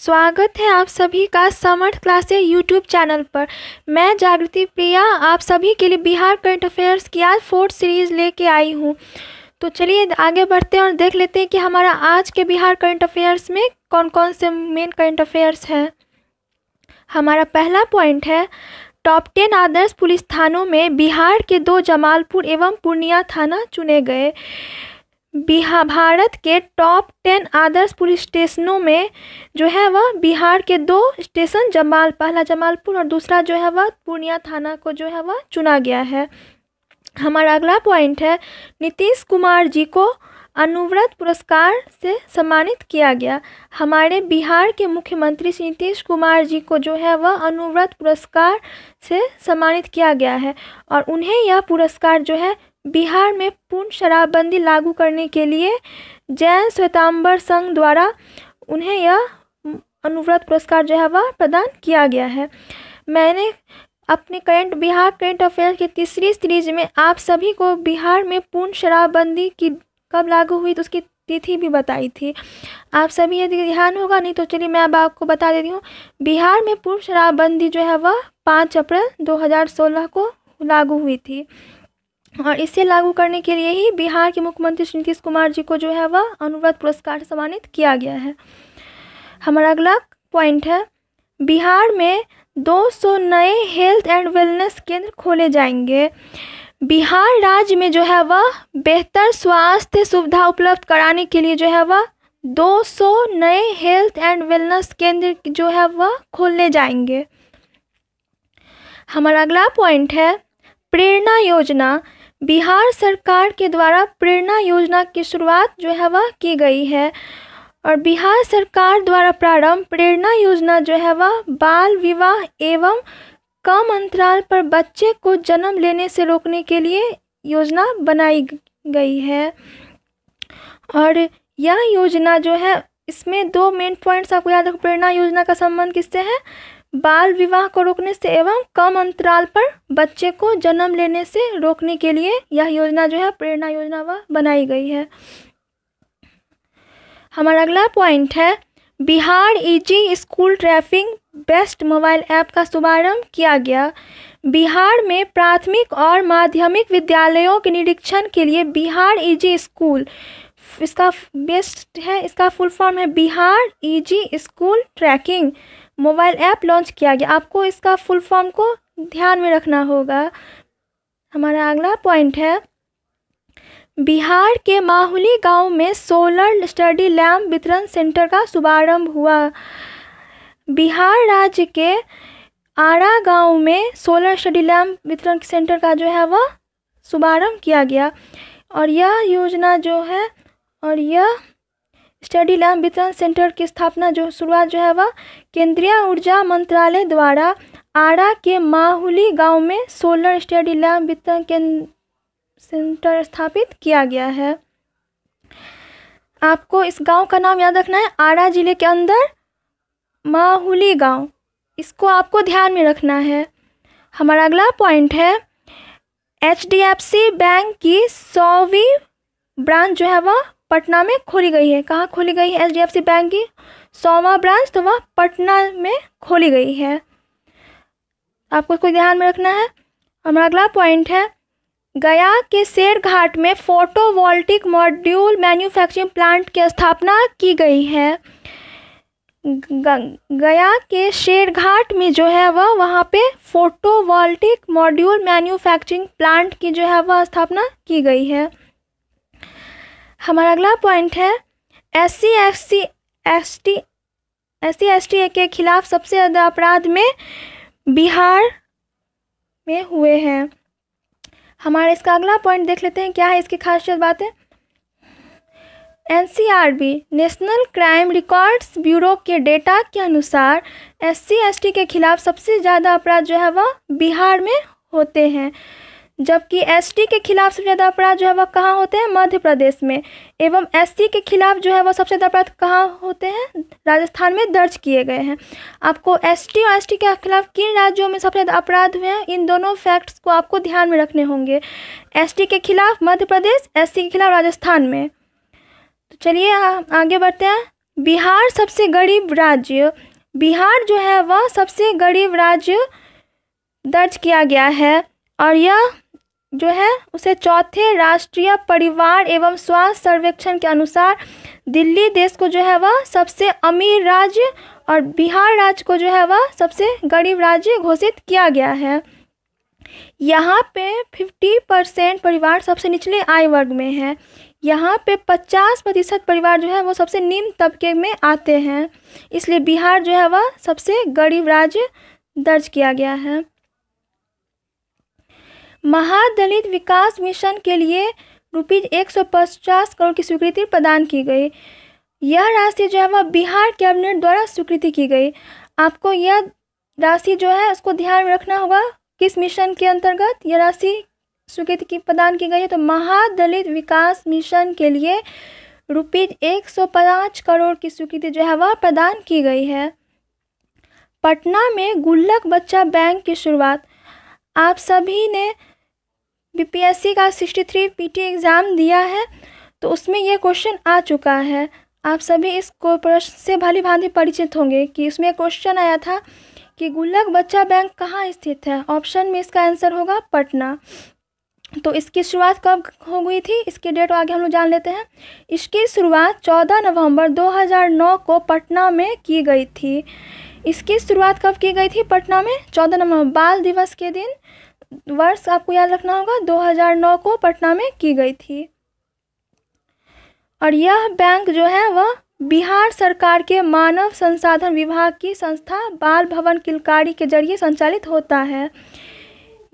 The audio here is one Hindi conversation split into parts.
स्वागत है आप सभी का समर्थ क्लासे यूट्यूब चैनल पर मैं जागृति प्रिया आप सभी के लिए बिहार करंट अफेयर्स की आज फोर्थ सीरीज लेके आई हूँ तो चलिए आगे बढ़ते हैं और देख लेते हैं कि हमारा आज के बिहार करंट अफेयर्स में कौन कौन से मेन करंट अफेयर्स हैं हमारा पहला पॉइंट है टॉप टेन आदर्श पुलिस थानों में बिहार के दो जमालपुर एवं पूर्णिया थाना चुने गए बिहार भारत के टॉप टेन आदर्श पुलिस स्टेशनों में जो है वह बिहार के दो स्टेशन जमाल पहला जमालपुर और दूसरा जो है वह पूर्णिया थाना को जो है वह चुना गया है हमारा अगला पॉइंट है नीतीश कुमार जी को अनुव्रत पुरस्कार से सम्मानित किया गया हमारे बिहार के मुख्यमंत्री श्री नीतीश कुमार जी को जो है वह अनुव्रत पुरस्कार से सम्मानित किया गया है और उन्हें यह पुरस्कार जो है बिहार में पूर्ण शराबबंदी लागू करने के लिए जैन श्वेतांबर संघ द्वारा उन्हें यह अनुव्रत पुरस्कार जो है वह प्रदान किया गया है मैंने अपने करंट बिहार करंट अफेयर की तीसरी सीरीज में आप सभी को बिहार में पूर्ण शराबबंदी की कब लागू हुई तो उसकी तिथि भी बताई थी आप सभी यदि ध्यान होगा नहीं तो चलिए मैं अब आपको बता देती हूँ बिहार में पूर्व शराबबंदी जो है वह पाँच अप्रैल दो को लागू हुई थी और इसे लागू करने के लिए ही बिहार के मुख्यमंत्री श्री नीतीश कुमार जी को जो है वह अनुव्रत पुरस्कार सम्मानित किया गया है हमारा अगला पॉइंट है बिहार में 200 नए हेल्थ एंड वेलनेस केंद्र खोले जाएंगे बिहार राज्य में जो है वह बेहतर स्वास्थ्य सुविधा उपलब्ध कराने के लिए जो है वह 200 नए हेल्थ एंड वेलनेस केंद्र जो है वह खोले जाएंगे हमारा अगला पॉइंट है प्रेरणा योजना बिहार सरकार के द्वारा प्रेरणा योजना की शुरुआत जो है वह की गई है और बिहार सरकार द्वारा प्रारंभ प्रेरणा योजना जो है वह बाल विवाह एवं कम अंतराल पर बच्चे को जन्म लेने से रोकने के लिए योजना बनाई गई है और यह योजना जो है इसमें दो मेन पॉइंट्स आपको याद रखो प्रेरणा योजना का संबंध किससे है बाल विवाह को रोकने से एवं कम अंतराल पर बच्चे को जन्म लेने से रोकने के लिए यह योजना जो है प्रेरणा योजना वह बनाई गई है हमारा अगला पॉइंट है Bihar easy school tracking based mobile app का शुभारंभ किया गया बिहार में प्राथमिक और माध्यमिक विद्यालयों के निरीक्षण के लिए बिहार इजी e स्कूल इसका बेस्ट है इसका फुल फॉर्म है Bihar easy school tracking mobile app launch किया गया आपको इसका फुल फॉर्म को ध्यान में रखना होगा हमारा अगला पॉइंट है बिहार के माहुली गांव में सोलर स्टडी लैम्प वितरण सेंटर का शुभारंभ हुआ बिहार राज्य के आरा गांव में सोलर स्टडी लैम्प वितरण सेंटर का जो है वह शुभारंभ किया गया और यह योजना जो है और यह स्टडी लैम्प वितरण सेंटर की स्थापना जो शुरुआत जो है वह केंद्रीय ऊर्जा मंत्रालय द्वारा आरा के माहुली गांव में सोलर स्टडी लैम्प वितरण केंद्र सेंटर स्थापित किया गया है आपको इस गांव का नाम याद रखना है आरा जिले के अंदर माहुली गांव इसको आपको ध्यान में रखना है हमारा अगला पॉइंट है एच बैंक की सौवीं ब्रांच जो है वह पटना में खोली गई है कहाँ खोली गई है एच बैंक की सौवा ब्रांच तो वह पटना में खोली गई है आपको इसको ध्यान में रखना है हमारा अगला पॉइंट है गया के शेर घाट में फोटोवोल्टिक मॉड्यूल मैन्युफैक्चरिंग प्लांट की स्थापना की गई है गया के शेर घाट में जो है वह वहाँ पे फोटोवोल्टिक मॉड्यूल मैन्युफैक्चरिंग प्लांट की जो है वह स्थापना की गई है हमारा अगला पॉइंट है S C F C S T S C S T के खिलाफ सबसे ज़्यादा अपराध में बिहार में हुए हैं हमारा इसका अगला पॉइंट देख लेते हैं क्या है इसकी खासियत बात है N C R B national crime records bureau के डेटा के अनुसार एस सी एस टी के खिलाफ सबसे ज़्यादा अपराध जो है वह बिहार में होते हैं जबकि एसटी के खिलाफ सबसे ज़्यादा अपराध जो है वह कहाँ होते हैं मध्य प्रदेश में एवं एससी के खिलाफ जो है वह सबसे ज़्यादा अपराध कहाँ होते हैं राजस्थान में दर्ज किए गए हैं आपको एसटी और एसटी के खिलाफ किन राज्यों में सबसे ज़्यादा अपराध हुए हैं इन दोनों फैक्ट्स को आपको ध्यान में रखने होंगे टी के खिलाफ मध्य प्रदेश एससी के खिलाफ राजस्थान में तो चलिए आगे बढ़ते हैं बिहार सबसे गरीब राज्य बिहार जो है वह सबसे गरीब राज्य दर्ज किया गया है और यह जो है उसे चौथे राष्ट्रीय परिवार एवं स्वास्थ्य सर्वेक्षण के अनुसार दिल्ली देश को जो है वह सबसे अमीर राज्य और बिहार राज्य को जो है वह सबसे गरीब राज्य घोषित किया गया है यहाँ पे 50 परसेंट परिवार सबसे निचले आय वर्ग में है यहाँ पे 50 प्रतिशत परिवार जो है वो सबसे निम्न तबके में आते हैं इसलिए बिहार जो है वह सबसे गरीब राज्य दर्ज किया गया है महादलित विकास मिशन के लिए रुपीज एक सौ पचास करोड़ की स्वीकृति प्रदान की गई यह राशि जो है वह बिहार कैबिनेट द्वारा स्वीकृति की गई आपको यह राशि जो है उसको ध्यान में रखना होगा किस मिशन के अंतर्गत यह राशि स्वीकृति की प्रदान की गई है तो महादलित विकास मिशन के लिए रुपीज एक सौ पाँच करोड़ की स्वीकृति जो है वह प्रदान की गई है पटना में गुल्लक बच्चा बैंक की शुरुआत आप सभी ने बीपीएससी का सिक्सटी थ्री पी एग्ज़ाम दिया है तो उसमें ये क्वेश्चन आ चुका है आप सभी इस प्रश्न से भली भांति परिचित होंगे कि इसमें क्वेश्चन आया था कि गुल्लक बच्चा बैंक कहाँ स्थित है ऑप्शन में इसका आंसर होगा पटना तो इसकी शुरुआत कब हो गई थी इसकी डेट आगे हम लोग जान लेते हैं इसकी शुरुआत 14 नवंबर 2009 को पटना में की गई थी इसकी शुरुआत कब की गई थी पटना में 14 नवंबर बाल दिवस के दिन वर्ष आपको याद रखना होगा 2009 को पटना में की गई थी और यह बैंक जो है वह बिहार सरकार के मानव संसाधन विभाग की संस्था बाल भवन किलकारी के जरिए संचालित होता है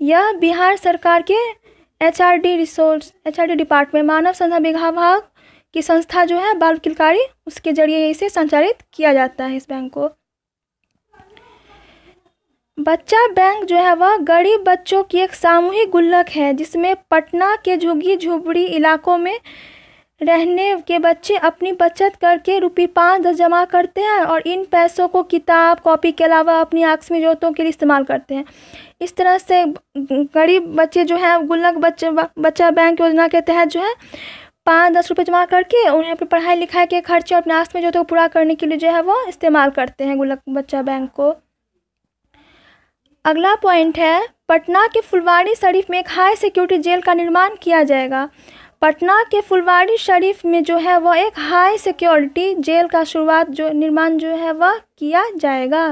यह बिहार सरकार के एचआरडी रिसोर्स एचआरडी डिपार्टमेंट मानव संसाधन विभाग की संस्था जो है बाल किलकारी उसके जरिए इसे संचालित किया जाता है इस बैंक को बच्चा बैंक जो है वह गरीब बच्चों की एक सामूहिक गुल्लक है जिसमें पटना के झुग्गी झुबड़ी इलाकों में रहने के बच्चे अपनी बचत करके रुपये पाँच दस जमा करते हैं और इन पैसों को किताब कॉपी के अलावा अपनी आकस्मिक जरूरतों के लिए इस्तेमाल करते हैं इस तरह से गरीब बच्चे जो हैं गुल्लक बच्चे बच्चा बैंक योजना के तहत जो है पाँच दस रुपये जमा करके उन्हें अपनी पढ़ाई लिखाई के खर्चे और अपने आकस्मिक जरूरतों को पूरा करने के लिए जो है वो इस्तेमाल करते हैं गुल्लक बच्चा बैंक को अगला पॉइंट है पटना के फुलवाड़ी शरीफ में एक हाई सिक्योरिटी जेल का निर्माण किया जाएगा पटना के फुलवाड़ी शरीफ में जो है वह एक हाई सिक्योरिटी जेल का शुरुआत जो निर्माण जो है वह किया जाएगा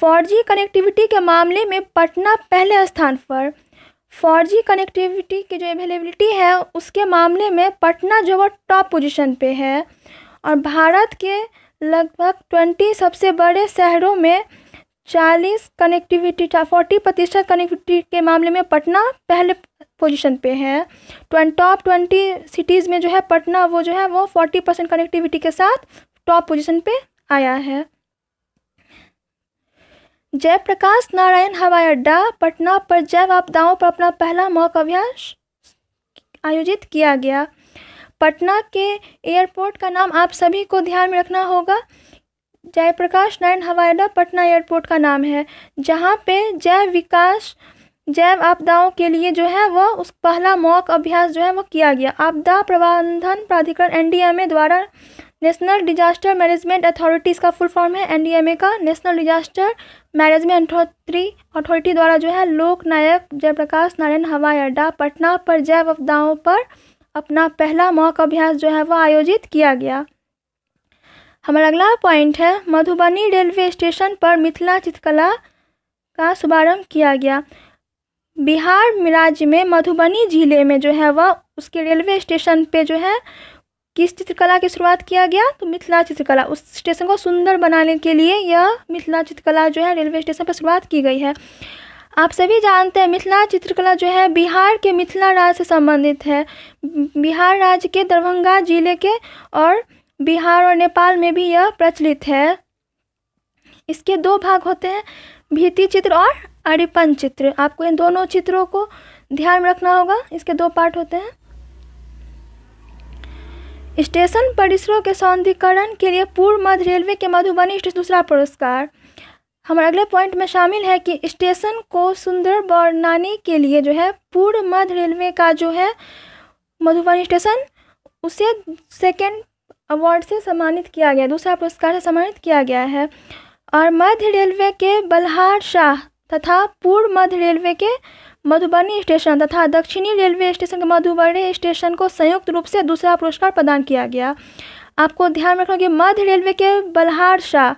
फोर कनेक्टिविटी के मामले में पटना पहले स्थान पर फोर कनेक्टिविटी की जो अवेलेबिलिटी है उसके मामले में पटना जो वह टॉप पोजिशन पर है और भारत के लगभग ट्वेंटी सबसे बड़े शहरों में चालीस कनेक्टिविटी फोर्टी प्रतिशत कनेक्टिविटी के मामले में पटना पहले पोजीशन पे है टॉप ट्वेंटी सिटीज़ में जो है पटना वो जो है वो फोर्टी परसेंट कनेक्टिविटी के साथ टॉप पोजीशन पे आया है जयप्रकाश नारायण हवाई अड्डा पटना पर जैव आपदाओं पर अपना पहला मॉक अभ्यास आयोजित किया गया पटना के एयरपोर्ट का नाम आप सभी को ध्यान में रखना होगा जयप्रकाश नारायण हवाई अड्डा पटना एयरपोर्ट का नाम है जहाँ पे जैव विकास जैव आपदाओं के लिए जो है वो उस पहला मॉक अभ्यास जो है वो किया गया आपदा प्रबंधन प्राधिकरण एनडीएमए द्वारा नेशनल डिजास्टर मैनेजमेंट अथॉरिटी इसका फुल फॉर्म है एनडीएमए का national disaster management authority authority द्वारा जो है लोक नायक जयप्रकाश नारायण हवाई अड्डा पटना पर जैव आपदाओं पर अपना पहला मॉक अभ्यास जो है वह आयोजित किया गया हमारा अगला पॉइंट है मधुबनी रेलवे स्टेशन पर मिथिला चित्रकला का शुभारंभ किया गया बिहार राज्य में मधुबनी ज़िले में जो है वह उसके रेलवे स्टेशन पे जो है किस चित्रकला की शुरुआत किया गया तो मिथिला चित्रकला उस स्टेशन को सुंदर बनाने के लिए यह मिथिला चित्रकला जो है रेलवे स्टेशन पर शुरुआत की गई है आप सभी जानते हैं मिथिला चित्रकला जो है बिहार के मिथिला राज्य से संबंधित है बिहार राज्य के दरभंगा जिले के और बिहार और नेपाल में भी यह प्रचलित है इसके दो भाग होते हैं भीति चित्र और अरिपन चित्र आपको इन दोनों चित्रों को ध्यान में रखना होगा इसके दो पार्ट होते हैं स्टेशन परिसरों के सौंदर्यकरण के लिए पूर्व मध्य रेलवे के मधुबनी स्टेशन दूसरा पुरस्कार हमारे अगले पॉइंट में शामिल है कि स्टेशन को सुंदर बनाने के लिए जो है पूर्व मध्य रेलवे का जो है मधुबनी स्टेशन उसे सेकेंड अवार्ड से सम्मानित किया गया दूसरा पुरस्कार से सम्मानित किया गया है और मध्य रेलवे के बलहार शाह तथा पूर्व मध्य रेलवे के मधुबनी स्टेशन तथा दक्षिणी रेलवे स्टेशन के मधुबनी स्टेशन को संयुक्त रूप से दूसरा पुरस्कार प्रदान किया गया आपको ध्यान रखना कि मध्य रेलवे के बलहार शाह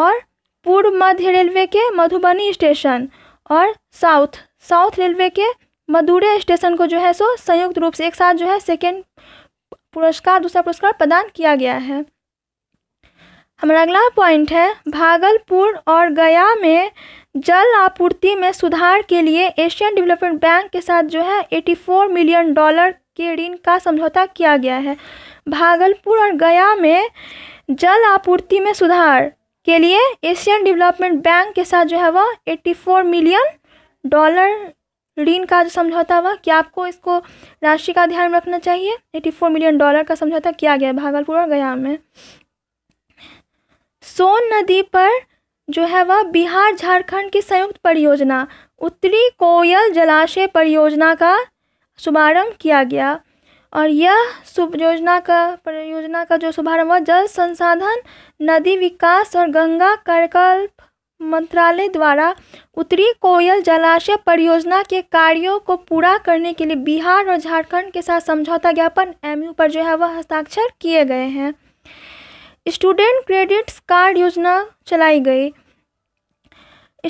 और पूर्व मध्य रेलवे के मधुबनी स्टेशन और साउथ साउथ रेलवे के मदुरे स्टेशन को जो है सो संयुक्त रूप से एक साथ जो है सेकेंड पुरस्कार दूसरा पुरस्कार प्रदान किया गया है हमारा अगला पॉइंट है भागलपुर और गया में जल आपूर्ति में सुधार के लिए एशियन डेवलपमेंट बैंक के साथ जो है 84 मिलियन डॉलर के ऋण का समझौता किया गया है भागलपुर और गया में जल आपूर्ति में सुधार के लिए एशियन डेवलपमेंट बैंक के साथ जो है वह 84 मिलियन डॉलर ऋण का जो समझौता हुआ क्या आपको इसको राशि का ध्यान रखना चाहिए 84 मिलियन डॉलर का समझौता किया गया भागलपुर और गया में सोन नदी पर जो है वह बिहार झारखंड की संयुक्त परियोजना उत्तरी कोयल जलाशय परियोजना का शुभारंभ किया गया और यह योजना का परियोजना का जो शुभारंभ हुआ जल संसाधन नदी विकास और गंगा करकल्प मंत्रालय द्वारा उत्तरी कोयल जलाशय परियोजना के कार्यों को पूरा करने के लिए बिहार और झारखंड के साथ समझौता ज्ञापन एमयू पर जो है वह हस्ताक्षर किए गए हैं स्टूडेंट क्रेडिट्स कार्ड योजना चलाई गई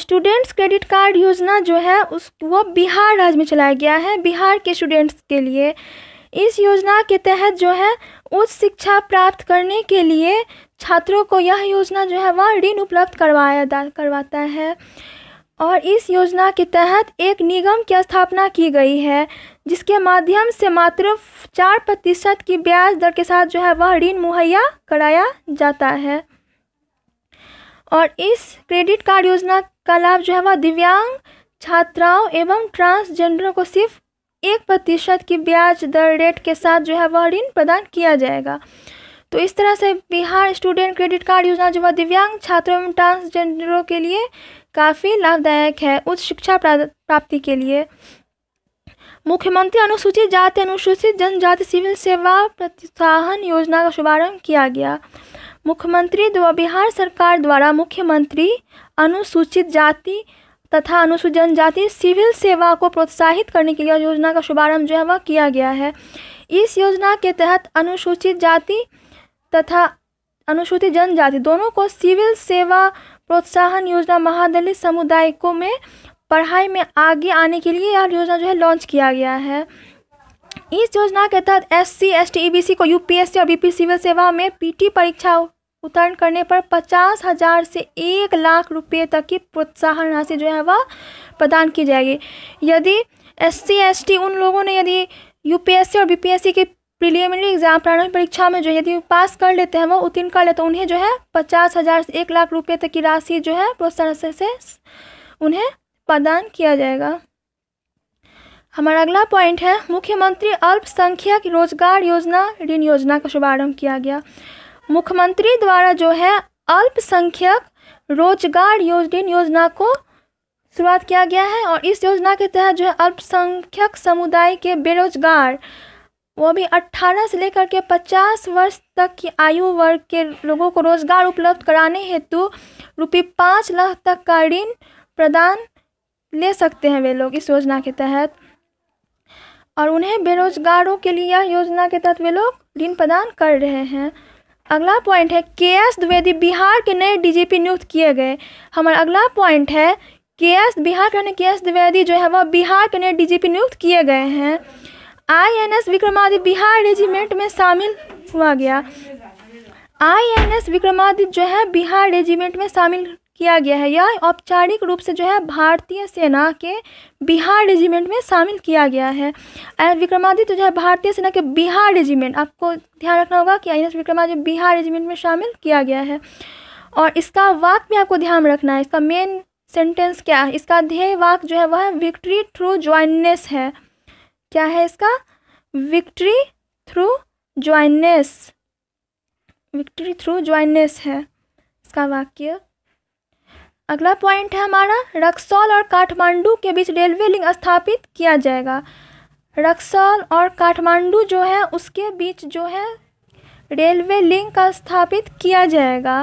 स्टूडेंट्स क्रेडिट कार्ड योजना जो है उस वो बिहार राज्य में चलाया गया है बिहार के स्टूडेंट्स के लिए इस योजना के तहत जो है उच्च शिक्षा प्राप्त करने के लिए छात्रों को यह योजना जो है वह ऋण उपलब्ध करवाया करवाता है और इस योजना के तहत एक निगम की स्थापना की गई है जिसके माध्यम से मात्र चार प्रतिशत की ब्याज दर के साथ जो है वह ऋण मुहैया कराया जाता है और इस क्रेडिट कार्ड योजना का लाभ जो है वह दिव्यांग छात्राओं एवं ट्रांसजेंडरों को सिर्फ एक प्रतिशत की ब्याज दर रेट के साथ जो है वह ऋण प्रदान किया जाएगा तो इस तरह से बिहार स्टूडेंट क्रेडिट कार्ड योजना जो है दिव्यांग छात्रों एवं ट्रांसजेंडरों के लिए काफ़ी लाभदायक है उच्च शिक्षा प्राप्ति के लिए मुख्यमंत्री अनुसूचित जाति अनुसूचित जनजाति सिविल सेवा प्रोत्साहन योजना का शुभारंभ किया गया मुख्यमंत्री द्वारा बिहार सरकार द्वारा मुख्यमंत्री अनुसूचित जाति तथा अनुसूचित जनजाति सिविल सेवा को प्रोत्साहित करने के लिए योजना का शुभारंभ जो है वह किया गया है इस योजना के तहत अनुसूचित जाति तथा अनुसूचित जनजाति दोनों को सिविल सेवा प्रोत्साहन योजना महादलित समुदाय को में पढ़ाई में आगे आने के लिए यह योजना जो है लॉन्च किया गया है इस योजना के तहत S C S T E B C को यू पी एस सी और बी पी सिविल सेवा में पी टी परीक्षा उत्तीर्ण करने पर पचास हजार से एक लाख रुपये तक की प्रोत्साहन राशि जो है वह प्रदान की जाएगी यदि एस सी एस टी उन लोगों ने यदि यूपीएससी और बी पी एस सी की प्रिलिमिनरी एग्जाम प्रारंभिक परीक्षा में जो यदि पास कर लेते हैं वो उत्तीर्ण कर लेते हैं उन्हें जो है पचास हज़ार से एक लाख रुपये तक की राशि जो है प्रोत्साहन से, से उन्हें प्रदान किया जाएगा हमारा अगला पॉइंट है मुख्यमंत्री अल्पसंख्यक रोजगार योजना ऋण योजना का शुभारंभ किया गया मुख्यमंत्री द्वारा जो है अल्पसंख्यक रोजगार ऋण योजना को शुरुआत किया गया है और इस योजना के तहत जो है अल्पसंख्यक समुदाय के बेरोजगार वो भी 18 से लेकर के 50 वर्ष तक की आयु वर्ग के लोगों को रोजगार उपलब्ध कराने हेतु रुपये पाँच लाख तक का ऋण प्रदान ले सकते हैं वे लोग इस योजना के तहत और उन्हें बेरोजगारों के लिए यह योजना के तहत वे लोग ऋण प्रदान कर रहे हैं अगला पॉइंट है के एस द्विवेदी बिहार के नए डीजीपी नियुक्त किए गए हमारा अगला पॉइंट है के एस बिहार के के एस द्विवेदी जो है वह बिहार के नए डीजीपी नियुक्त किए गए हैं आईएनएस विक्रमादित्य बिहार रेजिमेंट में शामिल हुआ गया आईएनएस विक्रमादित्य जो है बिहार रेजिमेंट में शामिल किया गया है यह औपचारिक रूप से जो है भारतीय सेना के बिहार रेजिमेंट में शामिल किया गया है विक्रमादित्य तो जो है भारतीय सेना के बिहार रेजिमेंट आपको ध्यान रखना होगा कि I N Vikramaditya Bihar regiment में शामिल किया गया है और इसका वाक भी आपको ध्यान रखना है इसका मेन सेंटेंस क्या है इसका ध्येय वाक जो है वह विक्ट्री थ्रू ज्वाइननेस है क्या है इसका victory through jointness victory through jointness है इसका वाक्य अगला पॉइंट है हमारा रक्सौल और काठमांडू के बीच रेलवे लिंक स्थापित किया जाएगा रक्सौल और काठमांडू जो है उसके बीच जो है रेलवे लिंक का स्थापित किया जाएगा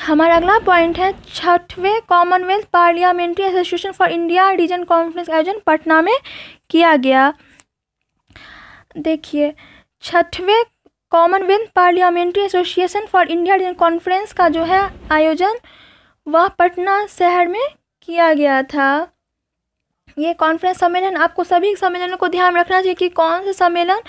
हमारा अगला पॉइंट है छठवें Commonwealth parliamentary association for India region conference आयोजन पटना में किया गया देखिए छठवें Commonwealth parliamentary association for India region conference का जो है आयोजन वह पटना शहर में किया गया था ये कॉन्फ्रेंस सम्मेलन आपको सभी सम्मेलनों को ध्यान रखना चाहिए कि कौन से सम्मेलन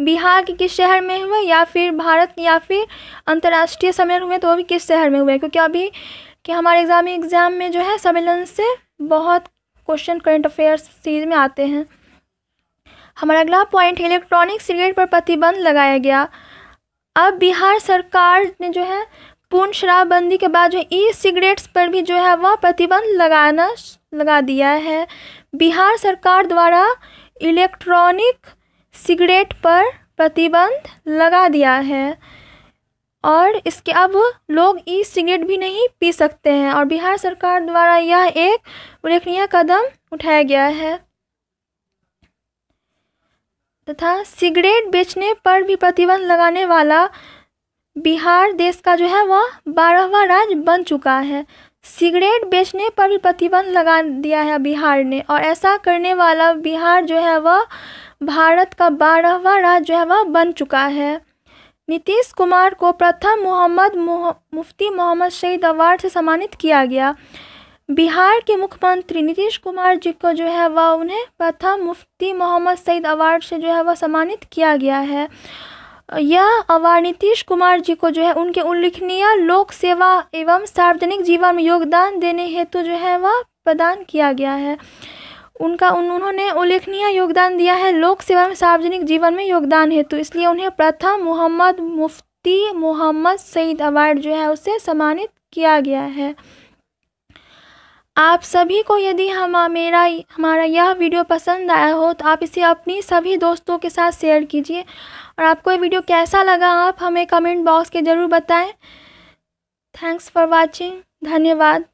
बिहार के किस शहर में हुए या फिर भारत या फिर अंतर्राष्ट्रीय सम्मेलन हुए तो वो भी किस शहर में हुए क्योंकि अभी कि हमारे एग्ज़ाम एग्ज़ाम में जो है सम्मेलन से बहुत क्वेश्चन करंट अफेयर्स सीरीज में आते हैं हमारा अगला पॉइंट इलेक्ट्रॉनिक सिगरेट पर प्रतिबंध लगाया गया अब बिहार सरकार ने जो है पूर्ण शराबबंदी के बाद जो ई सिगरेट्स पर भी जो है वह प्रतिबंध लगाना लगा दिया है बिहार सरकार द्वारा इलेक्ट्रॉनिक सिगरेट पर प्रतिबंध लगा दिया है और इसके अब लोग ई सिगरेट भी नहीं पी सकते हैं और बिहार सरकार द्वारा यह एक उल्लेखनीय कदम उठाया गया है तथा सिगरेट बेचने पर भी प्रतिबंध लगाने वाला बिहार देश का जो है वह बारहवा राज्य बन चुका है सिगरेट बेचने पर भी प्रतिबंध लगा दिया है बिहार ने और ऐसा करने वाला बिहार जो है वह भारत का बारहवा राज्य वह बन चुका है नीतीश कुमार को प्रथम मोहम्मद मुफ्ती मोहम्मद शहीद अवार्ड से सम्मानित किया गया बिहार के मुख्यमंत्री नीतीश कुमार जी को जो है वह उन्हें प्रथम मुफ्ती मोहम्मद सईद अवार्ड से जो है वह सम्मानित किया गया है यह अवार्ड नीतीश कुमार जी को जो है उनके उल्लेखनीय लोक सेवा एवं सार्वजनिक जीवन में योगदान देने हेतु जो है वह प्रदान किया गया है उनका उन्होंने उल्लेखनीय योगदान दिया है लोक सेवा में सार्वजनिक जीवन में योगदान हेतु इसलिए उन्हें प्रथम मोहम्मद मुफ्ती मोहम्मद सईद अवार्ड जो है उससे सम्मानित किया गया है आप सभी को यदि हम मेरा हमारा यह वीडियो पसंद आया हो तो आप इसे अपनी सभी दोस्तों के साथ शेयर कीजिए और आपको ये वीडियो कैसा लगा आप हमें कमेंट बॉक्स के ज़रूर बताएं थैंक्स फॉर वाचिंग धन्यवाद